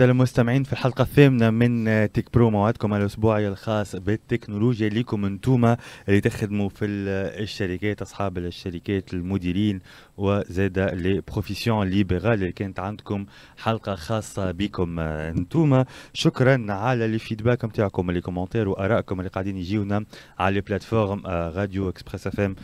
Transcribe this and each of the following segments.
للمستمعين في الحلقة الثامنة من تيك برو موعدكم الأسبوعي الخاص بالتكنولوجيا ليكم انتوما اللي تخدموا في الشركات أصحاب الشركات المديرين وزاد لي بروفيسيون ليبرال اللي كانت عندكم حلقة خاصة بكم انتوما شكرا على الفيدباك نتاعكم ولي كومنتير وآرائكم اللي قاعدين يجيونا على بلاتفورم راديو اكسبريس اف ام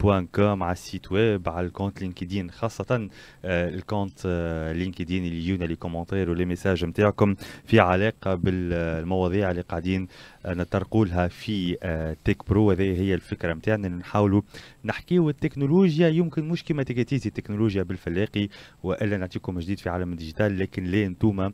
بوان كوم على السيت ويب على الكونت لينكدين خاصة آه، الكونت آه، لينكدين اللي يجيونا لي كومنتير ميساج نتاعكم في علاقه بالمواضيع اللي قاعدين نطرقولها في آه، تيك برو هذه هي الفكره نتاعنا نحاولوا نحكيو التكنولوجيا يمكن مش كما تكاتيتي التكنولوجيا بالفلاقي والا نعطيكم جديد في عالم الديجيتال لكن ليه انتوما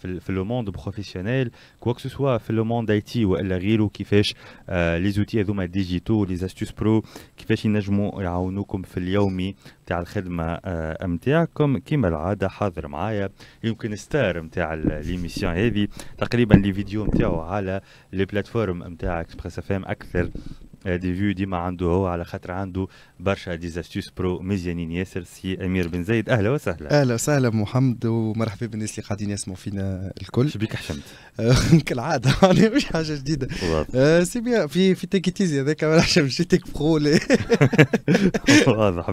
في لو موند بروفيسيونيل كواك سوا في لو موند اي تي والا غيره كيفاش لي آه، زوتي هذوما ديجيتو لي استوس برو كيفاش ينجموا يعاونوكم في اليومي تاع الخدمه نتاعكم آه، كما العاده حاضر معايا يمكن ستار نتاع ليميسيون هذه تقريبا لي فيديو متاعو على بلاتفورم نتاع اكسبريس اف ام اكثر دي آه، فيو ديما عنده هو على خاطر عنده برشا ديزاستيوس برو مزيانين ياسر سي امير بن زايد اهلا وسهلا اهلا وسهلا محمد ومرحبا بالناس اللي قاعدين يسمعوا فينا الكل شبيك حشمت كالعاده يعني مش حاجه جديده آه، سي بيان في في تيزي هذاك ما نعرفش تيك برو واضح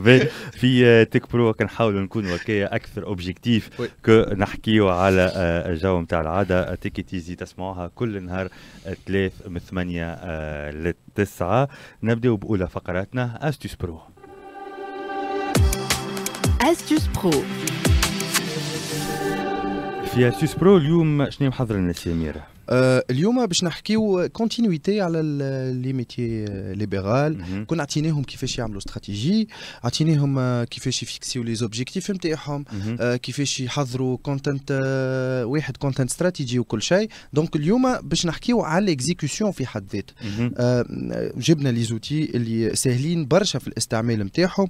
في تيك برو كنحاولوا نكونوا هكايا اكثر اوبجيكتيف كو نحكيو على آه، الجو نتاع العاده تيكي تيزي تسمعوها كل نهار ثلاث من ثمانيه آه، للتسعة نبداو باولى فقراتنا استوس برو استوس برو في هاتسيس برو اليوم شنو محضر لنا سي اميره؟ Euh, اليوم باش نحكيو كونتينيتي على لي ميتي ليبرال كنا عطيناهم كيفاش يعملوا استراتيجي عطيناهم آه، كيفاش يفيكسيو لي زوبجيكتيف نتاعهم mhm. آه، كيفاش يحضروا كونتنت آه، واحد كونتنت استراتيجي وكل شيء دونك اليوم باش نحكيو على ليكزيكسيون في حد ذاته mhm. جبنا لي زوتي اللي ساهلين برشا في الاستعمال نتاعهم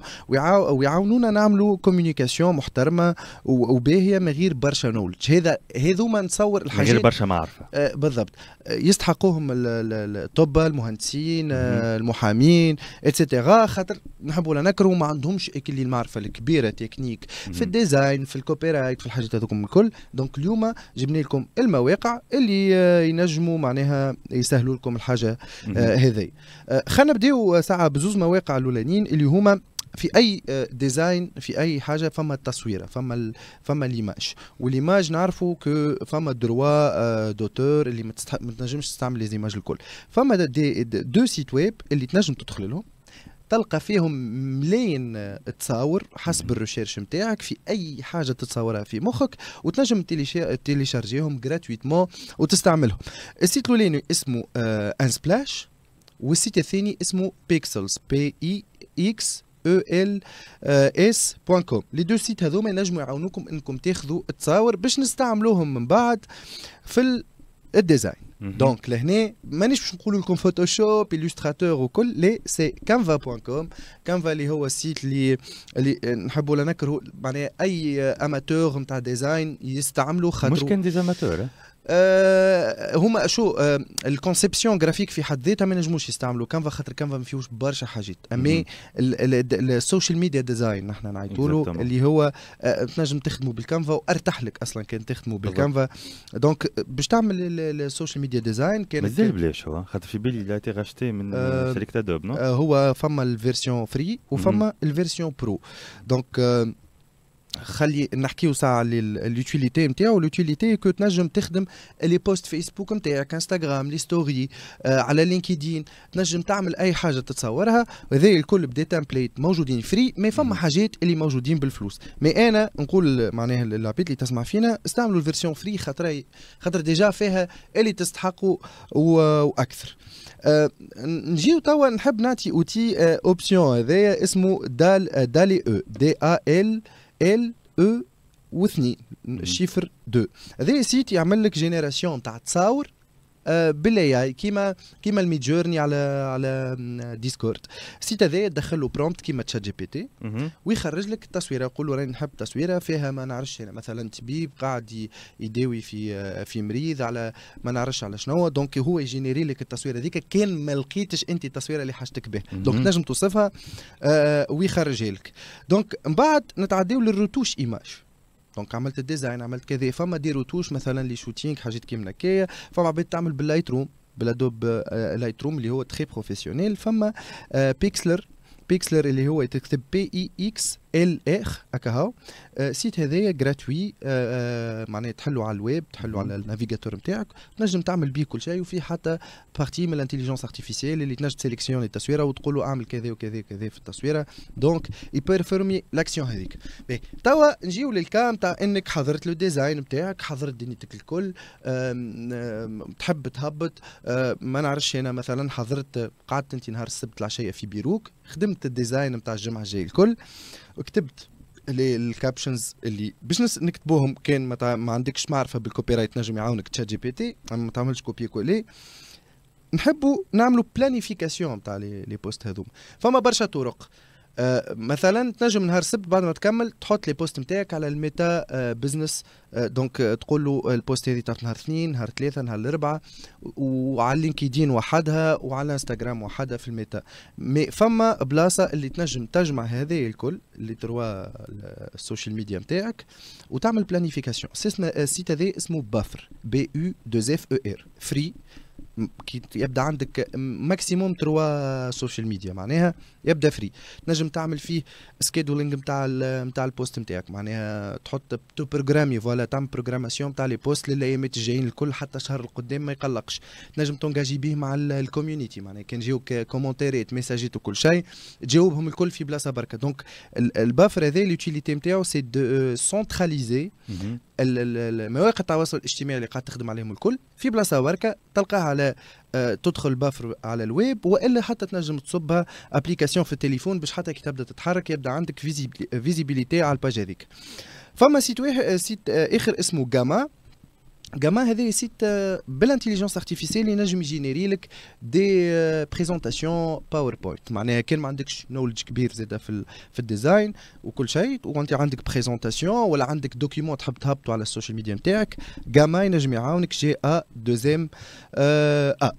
ويعاونونا نعملوا كوميونيكاسيون محترمه وباهيه من غير برشا نولج هذا هذوما نتصور الحاجات من غير برشا معرفه بالضبط يستحقوهم الطب المهندسين المحامين اتسيتيرا خاطر نحبوا ولا نكرهوا ما عندهمش اللي المعرفه الكبيره تكنيك في الديزاين في الكوبي رايت في الحاجات هذوكم الكل دونك اليوم جبنا لكم المواقع اللي آه، ينجموا معناها يسهلوا لكم الحاجه آه، هذه آه، خلينا نبداو ساعه بزوز مواقع الاولانيين اللي هما في اي ديزاين آه، في اي حاجه فما التصويره فما ال... فما ليماج وليماج نعرفوا كو فما دروا آه، دوتور اللي ما متستح... تنجمش تستعمل ليزيماج الكل فما دي دو سيت ويب اللي تنجم تدخل لهم تلقى فيهم ملايين آه، تصاور حسب الريشيرش نتاعك في اي حاجه تتصورها في مخك وتنجم تيليشارجيهم جراتويتمون وتستعملهم السيت الاولاني اسمه انسبلاش والسيت الثاني اسمه بيكسلز بي اي اكس ol.s.com لي دو سيت هذوما ينجموا يعاونوكم انكم تاخذوا التصاور باش نستعملوهم من بعد في الديزاين دونك لهنا مانيش باش نقول لكم فوتوشوب الستراتور وكل لي سي كانفا كوم كانفا اللي هو السيت اللي اللي نحبوا لا نكرهوا معناها اي اماتور نتاع ديزاين يستعملوا خاطر مش كان ديزاماتور آه هما شو آه الكونسيبسيون جرافيك في حد ذاتها ما نجموش يستعملوا كانفا خاطر كانفا ما فيهوش برشا حاجات اما السوشيال ميديا ديزاين نحن نعيطوا له اللي هو آه تنجم تخدمه بالكانفا وارتاح لك اصلا كان تخدمه بالكانفا دونك باش تعمل السوشيال ميديا ديزاين كان مازال بلاش هو خاطر في بالي لاتي تي من آه، شركه ادوب آه، هو فما الفيرسيون فري وفما الفيرسيون برو دونك آه، خلي نحكيو ساعه ليوتيليتي نتاعو ليوتيليتي كو تنجم تخدم لي بوست فيسبوك نتاعك انستغرام لي ستوري آه على لينكدين تنجم تعمل اي حاجه تتصورها وهذا الكل بدي تمبليت موجودين فري ما فما حاجات اللي موجودين بالفلوس مي انا نقول معناها للعباد اللي تسمع فينا استعملوا الفيرسيون فري خاطر خاطر ديجا فيها اللي تستحقوا واكثر آه نجيو توا نحب نعطي اوتي اوبسيون آه، هذايا اسمه دال دالي او دي ا ال ال او e واثنين الشيفر 2 هذا يا سيدي يعمل لك جينيراسيون تاع تصاور بالاي اي كيما كيما جورني على على ديسكورد السيت هذايا تدخل له برومبت كيما تشات جي بي تي ويخرج لك التصويره يقول له راني نحب تصويره فيها ما نعرفش مثلا طبيب قاعد يداوي في في مريض على ما نعرفش على شنو دونك هو يجينيري لك التصويره هذيك كان ما لقيتش انت التصويره اللي حاجتك به دونك تنجم توصفها آه، ويخرجها لك دونك من بعد نتعداو للروتوش ايماج دونك عملت الديزاين عملت كذا فما دي روتوش مثلا لي شوتينغ حاجات كيما هكايا فما عباد تعمل باللايت روم بالادوب لايت آه، روم اللي هو تخي بروفيسيونيل فما بيكسلر آه، بيكسلر اللي هو تكتب بي اي e اكس ال اخ هكا هاو آه، السيت هذايا جراتوي آه، آه، معناها تحلو على الويب تحلو على النافيغاتور نتاعك تنجم تعمل بيه كل شيء وفي حتى بارتي من الانتيليجنس ارتيفيسيال اللي تنجم تسيليكسيوني التصويره وتقول له اعمل كذا وكذا وكذا في التصويره دونك يبيرفورمي لاكسيون هذيك توا نجيو للكا نتاع انك حضرت لو ديزاين نتاعك حضرت دنيتك الكل تحب تهبط ما نعرفش انا مثلا حضرت قعدت انت نهار السبت العشيه في بيروك خدمت الديزاين نتاع الجمعه الجايه الكل كتبت الكابشنز اللي باش نكتبوهم كان ما, ما عندكش معرفه بالكوبي رايت نجم يعاونك تشات جي بي تي ما تعملش كوبي كولي نحبوا نعملوا بلانيفيكاسيون تاع لي بوست هذوما فما برشا طرق آه، مثلا تنجم نهار السبت بعد ما تكمل تحط لي بوست نتاعك على الميتا بزنس آه، دونك آه، تقول له البوست هذه تاع نهار اثنين نهار ثلاثه نهار الاربعاء وعلى لينكدين وحدها وعلى انستغرام وحدها في الميتا مي فما بلاصه اللي تنجم تجمع هذه الكل اللي تروا السوشيال ميديا نتاعك وتعمل بلانيفيكاسيون السيت هذا اسمه بافر بي او 2 اف او ار فري كي يبدا عندك ماكسيموم تروا سوشيال ميديا معناها يبدا فري تنجم تعمل فيه سكيدولينغ نتاع نتاع البوست نتاعك معناها تحط تو بروغرامي فوالا تام بروغراماسيون نتاع لي بوست للايامات الجايين الكل حتى شهر القدام ما يقلقش تنجم تونجاجي به مع الكوميونيتي معناها كان جيوك كومونتيرات ميساجات وكل شيء تجاوبهم الكل في بلاصه بركه دونك البافر هذا ليوتيليتي نتاعو سي دو سونتراليزي مواقع التواصل الاجتماعي اللي قاعد تخدم عليهم الكل في بلاصه وركه تلقاها على آه، تدخل بافر على الويب والا حتى تنجم تصبها ابليكاسيون في التليفون باش حتى كي تبدا تتحرك يبدا عندك فيزيبيليتي على الباج هذيك فما سيت واحد سيت آه، آه، اخر اسمه جاما كما هذا سيت بالانتيليجنس ارتيفيسيال ينجم يجينيري لك دي بريزونتاسيون باوربوينت معناها كان ما عندكش نولج كبير زادا في في الديزاين وكل شيء وانت عندك بريزونتاسيون ولا عندك دوكيمون تحب تهبطه على السوشيال ميديا نتاعك كما ينجم يعاونك جي ا دوزيم آه، ا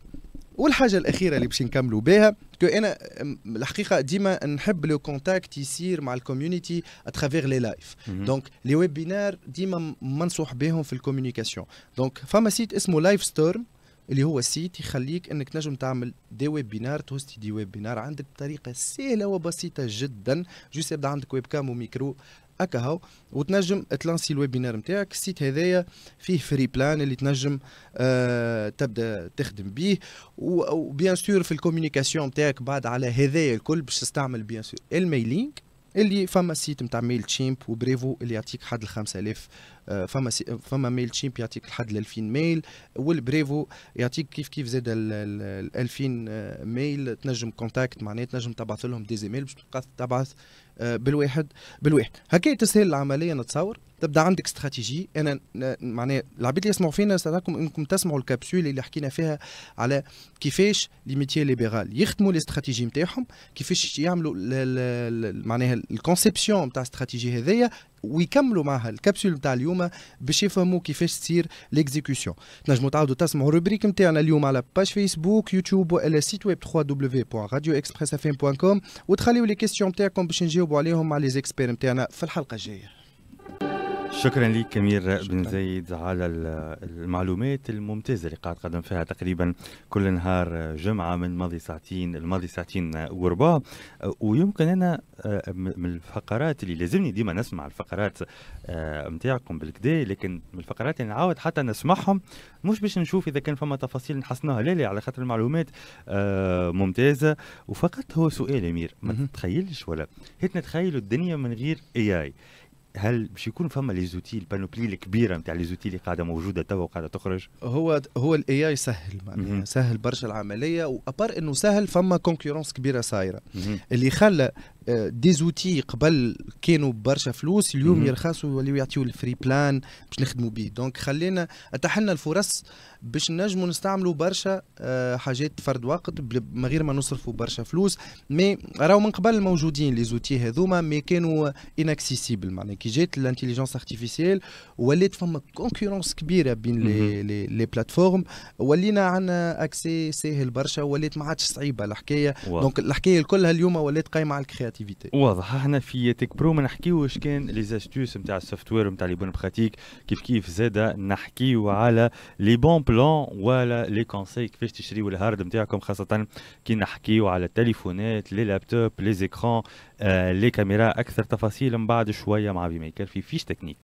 والحاجه الاخيره اللي باش نكملوا بها كو انا الحقيقه ديما نحب لو كونتاكت يصير مع الكوميونيتي اترافيغ لي لايف دونك لي ويبينار ديما منصوح بهم في الكوميونيكاسيون دونك فما سيت اسمه لايف ستورم اللي هو سيت يخليك انك نجم تعمل دي ويب بينار دي ويب بينار عندك بطريقه سهله وبسيطه جدا جوست يبدا عندك ويب كام وميكرو هكا وتنجم تلانسي الويبينار نتاعك السيت هذايا فيه فري بلان اللي تنجم آه تبدا تخدم به وبيان سور في الكوميونيكاسيون نتاعك بعد على هذايا الكل باش تستعمل بيان سور الميلينغ اللي فما سيت نتاع ميل تشيمب وبريفو اللي يعطيك حد ال 5000 آه، فما آه، فما ميل تشيمب يعطيك لحد ال 2000 ميل والبريفو يعطيك كيف كيف زاد ال 2000 آه، ميل تنجم كونتاكت معناها تنجم تبعث لهم ديزيميل باش تبقى تبعث بالواحد بالواحد هكا تسهل العمليه نتصور تبدا عندك استراتيجي انا معناها العباد اللي يسمعوا فينا استاذكم انكم تسمعوا الكابسول اللي حكينا فيها على كيفاش لي ميتيي ليبرال يخدموا الاستراتيجي نتاعهم كيفاش يعملوا معناها الكونسيبسيون نتاع الاستراتيجي هذيا ويكملوا معها الكابسول نتاع اليوم هما باش يفهموا كيفاش تصير ليكزيكسيون تنجموا تعاودوا تسمعوا الروبريك نتاعنا اليوم على باج فيسبوك يوتيوب ولا سيت ويب www.radioexpressfm.com وتخليوا لي كيستيون نتاعكم باش نجاوبوا عليهم مع لي زيكسبير نتاعنا في الحلقه الجايه شكرا لك كمير بن زايد على المعلومات الممتازه اللي قاعد قدم فيها تقريبا كل نهار جمعه من ماضي ساعتين الماضي ساعتين وربع ويمكن انا آه، من الفقرات اللي لازمني ديما نسمع الفقرات نتاعكم آه، بالكدا لكن من الفقرات اللي نعاود حتى نسمعهم مش باش نشوف اذا كان فما تفاصيل نحسنوها لا لا على خاطر المعلومات آه، ممتازه وفقط هو سؤال امير ما تتخيلش ولا هيت نتخيلوا الدنيا من غير اي اي هل باش يكون فما لي زوتي البانوبلي الكبيره نتاع لي زوتي اللي قاعده موجوده توا وقاعده تخرج هو هو الاي اي سهل معناها سهل برشا العمليه وابار انه سهل فما كونكورونس كبيره صايره اللي خلى دي آه، زوتي قبل كانوا برشا فلوس اليوم يرخصوا يوليو يعطيو الفري بلان باش نخدموا بيه دونك خلينا اتحلنا الفرص باش نجموا نستعملوا برشا آه، حاجات فرد وقت من غير ما نصرفوا برشا فلوس مي راهو من قبل موجودين لي زوتي هذوما مي كانوا انكسيسيبل معناها كي جات الانتيليجنس ارتيفيسيل ولات فما كونكورونس كبيره بين لي لي, لي بلاتفورم ولينا عندنا اكسي ساهل برشا ولات ما عادش صعيبه الحكايه دونك الحكايه كلها اليوم ولات قايمه على الكرياتيف كرياتيفيتي واضح احنا في تيك برو ما نحكيوش كان لي زاستوس نتاع السوفت وير نتاع لي بون براتيك كيف كيف زاده نحكيو على لي بون بلان ولا لي كونساي كيفاش تشريو الهارد نتاعكم خاصه كي نحكيو على التليفونات لي لابتوب لي زيكرون آه لي كاميرا اكثر تفاصيل من بعد شويه مع بي ميكر في فيش تكنيك